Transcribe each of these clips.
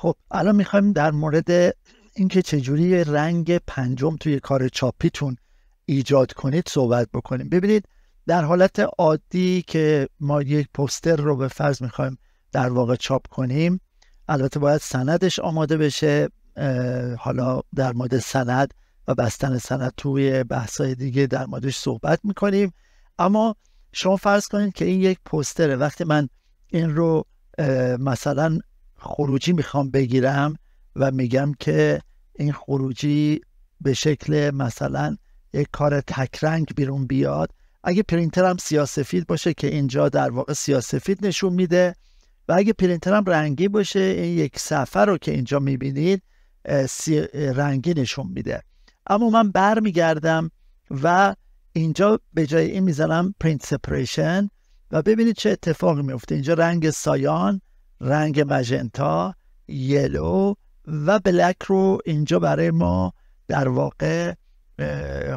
خب الان میخوایم در مورد اینکه چجوری رنگ پنجم توی کار چاپیتون ایجاد کنید صحبت بکنیم ببینید در حالت عادی که ما یک پوستر رو به فرض میخوایم در واقع چاپ کنیم البته باید سندش آماده بشه حالا در مورد سند و بستن سند توی بحثای دیگه در موردش صحبت میکنیم اما شما فرض کنید که این یک پوستره وقتی من این رو مثلا خروجی میخوام بگیرم و میگم که این خروجی به شکل مثلا یک کار تکرنگ بیرون بیاد اگه پرینترم سیاسفید باشه که اینجا در واقع سیاسفید نشون میده و اگه پرینترم رنگی باشه این یک صفحه رو که اینجا میبینید رنگی نشون میده اما من بر میگردم و اینجا به جای این میزنم پرینت سپریشن و ببینید چه اتفاقی میفته اینجا رنگ سایان رنگ مجنتا یلو و بلک رو اینجا برای ما در واقع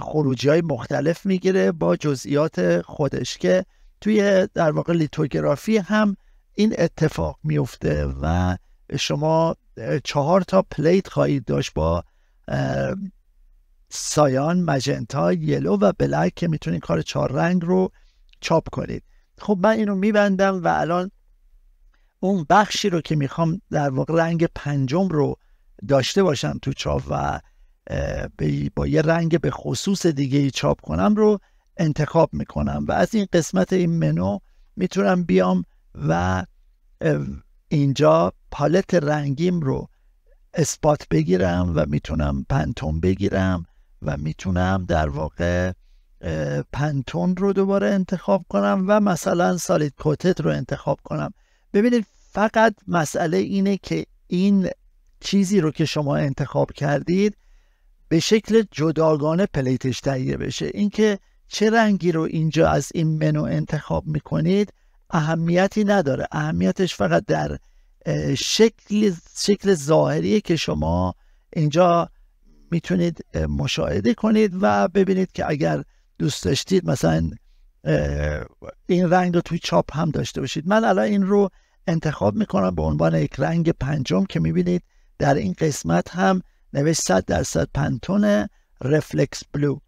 خروجی های مختلف میگیره با جزئیات خودش که توی در واقع لیتوگرافی هم این اتفاق میفته و شما چهار تا پلیت خواهید داشت با سایان، مجنتا، یلو و بلک که میتونید کار چهار رنگ رو چاپ کنید خب من اینو میبندم و الان اون بخشی رو که میخوام در واقع رنگ پنجم رو داشته باشم تو چاپ و با یه رنگ به خصوص دیگه ای چاپ کنم رو انتخاب میکنم و از این قسمت این منو میتونم بیام و اینجا پالت رنگیم رو اثبات بگیرم و میتونم پنتون بگیرم و میتونم در واقع پنتون رو دوباره انتخاب کنم و مثلا سالید کوتت رو انتخاب کنم ببینید فقط مسئله اینه که این چیزی رو که شما انتخاب کردید به شکل جداگانه پلیتش تهیه بشه اینکه چه رنگی رو اینجا از این منو انتخاب میکنید اهمیتی نداره اهمیتش فقط در شکل شکل ظاهریه که شما اینجا میتونید مشاهده کنید و ببینید که اگر دوست داشتید مثلا این رنگ رو توی چاپ هم داشته باشید من الان این رو انتخاب میکنم به عنوان یک رنگ پنجم که میبینید در این قسمت هم نوشت 100 درصد پنتون رفلکس بلو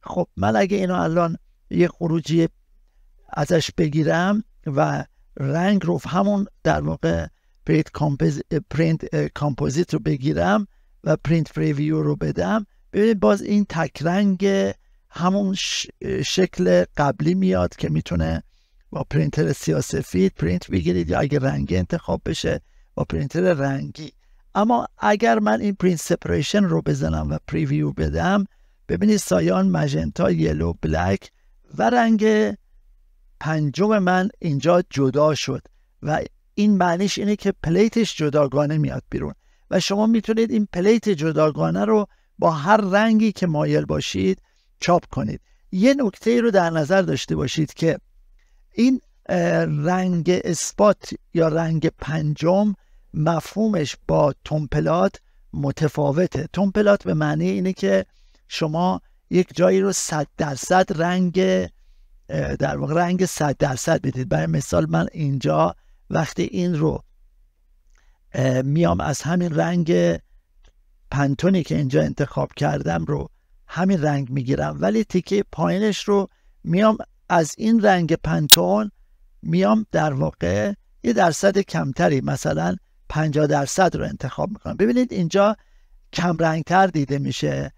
خب من اگه اینو الان یه خروجی ازش بگیرم و رنگ رو همون در موقع پرینت, کامپوزیت رو بگیرم و پرینت پریویو رو بدم ببینید باز این تک رنگ همون شکل قبلی میاد که میتونه با پرینتر سیاسفید پرینت بگیرید یا اگه رنگی انتخاب بشه با پرینتر رنگی اما اگر من این پرینت سپریشن رو بزنم و پریویو بدم ببینید سایان مجنتا یلو بلک و رنگ پنجم من اینجا جدا شد و این معنیش اینه که پلیتش جداگانه میاد بیرون و شما میتونید این پلیت جداگانه رو با هر رنگی که مایل باشید چاپ کنید یه نکته ای رو در نظر داشته باشید که این رنگ اثبات یا رنگ پنجم مفهومش با تومپلات متفاوته تومپلات به معنی اینه که شما یک جایی رو صد درصد رنگ در واقع رنگ صد درصد بدید برای مثال من اینجا وقتی این رو میام از همین رنگ پنتونی که اینجا انتخاب کردم رو همین رنگ میگیرم ولی تیکه پایینش رو میام از این رنگ پنتون میام در واقع یه درصد کمتری مثلا 50 درصد رو انتخاب میکنم ببینید اینجا کم رنگتر دیده میشه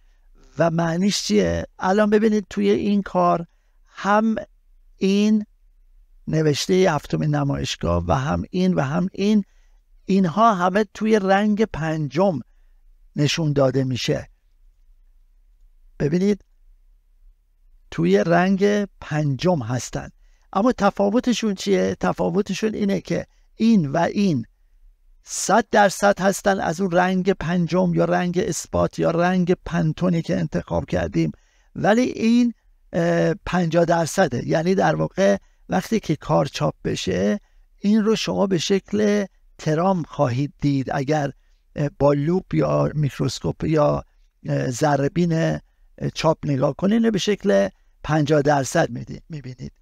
و معنیش چیه الان ببینید توی این کار هم این نوشته هفتم نمایشگاه و هم این و هم این اینها همه توی رنگ پنجم نشون داده میشه ببینید توی رنگ پنجم هستن اما تفاوتشون چیه؟ تفاوتشون اینه که این و این صد درصد هستن از اون رنگ پنجم یا رنگ اثبات یا رنگ پنتونی که انتخاب کردیم ولی این پنجا درصده یعنی در واقع وقتی که کار چاپ بشه این رو شما به شکل ترام خواهید دید اگر با لوپ یا میکروسکوپ یا ذربین چاپ نگاه کنین به شکل 50 درصد میبینید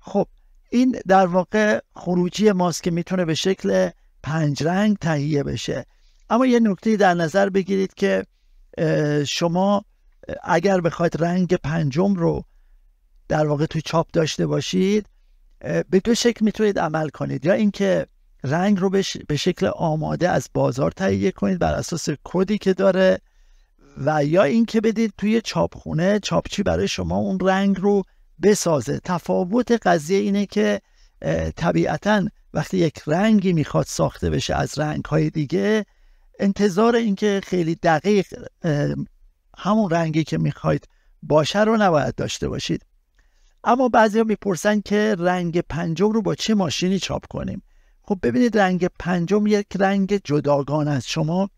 خب این در واقع خروجی ماست که میتونه به شکل پنج رنگ تهیه بشه اما یه نکته در نظر بگیرید که شما اگر بخواید رنگ پنجم رو در واقع توی چاپ داشته باشید به دو شکل میتونید عمل کنید یا اینکه رنگ رو به شکل آماده از بازار تهیه کنید بر اساس کدی که داره و یا اینکه بدید توی چاپخونه چاپچی برای شما اون رنگ رو بسازه تفاوت قضیه اینه که طبیعتا وقتی یک رنگی میخواد ساخته بشه از رنگ های دیگه انتظار اینکه خیلی دقیق همون رنگی که میخواید باشه رو نباید داشته باشید اما بعضی میپرسن که رنگ پنجم رو با چه ماشینی چاپ کنیم خب ببینید رنگ پنجم یک رنگ جداگان از شما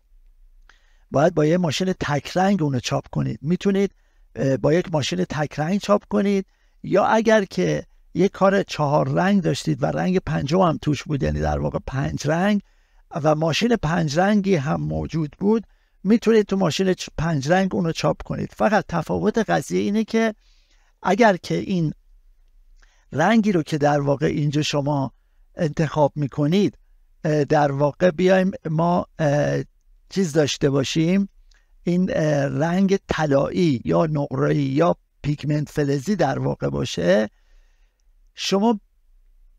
باید با یه ماشین تک رنگ اونو چاپ کنید میتونید با یک ماشین تک رنگ چاپ کنید یا اگر که یک کار چهار رنگ داشتید و رنگ پنجم هم توش بود یعنی در واقع پنج رنگ و ماشین پنج رنگی هم موجود بود میتونید تو ماشین پنج رنگ اونو چاپ کنید فقط تفاوت قضیه اینه که اگر که این رنگی رو که در واقع اینجا شما انتخاب میکنید در واقع بیایم ما چیز داشته باشیم این رنگ طلایی یا نقره‌ای یا پیگمنت فلزی در واقع باشه شما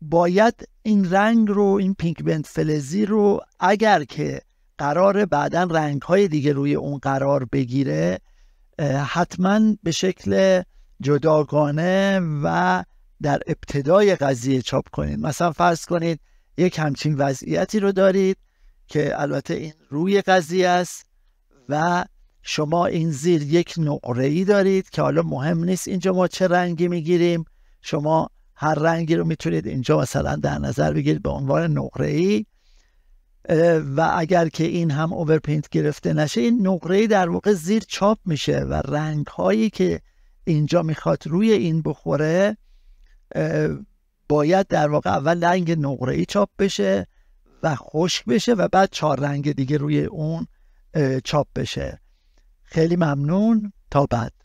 باید این رنگ رو این پیگمنت فلزی رو اگر که قرار بعدا رنگ های دیگه روی اون قرار بگیره حتما به شکل جداگانه و در ابتدای قضیه چاپ کنید مثلا فرض کنید یک همچین وضعیتی رو دارید که البته این روی قضیه است و شما این زیر یک نقره ای دارید که حالا مهم نیست اینجا ما چه رنگی میگیریم شما هر رنگی رو میتونید اینجا مثلا در نظر بگیرید به عنوان نقره ای و اگر که این هم اوورپینت گرفته نشه این نقره ای در واقع زیر چاپ میشه و رنگ هایی که اینجا میخواد روی این بخوره باید در واقع اول رنگ نقره ای چاپ بشه و خشک بشه و بعد چهار رنگ دیگه روی اون چاپ بشه خیلی ممنون تا بعد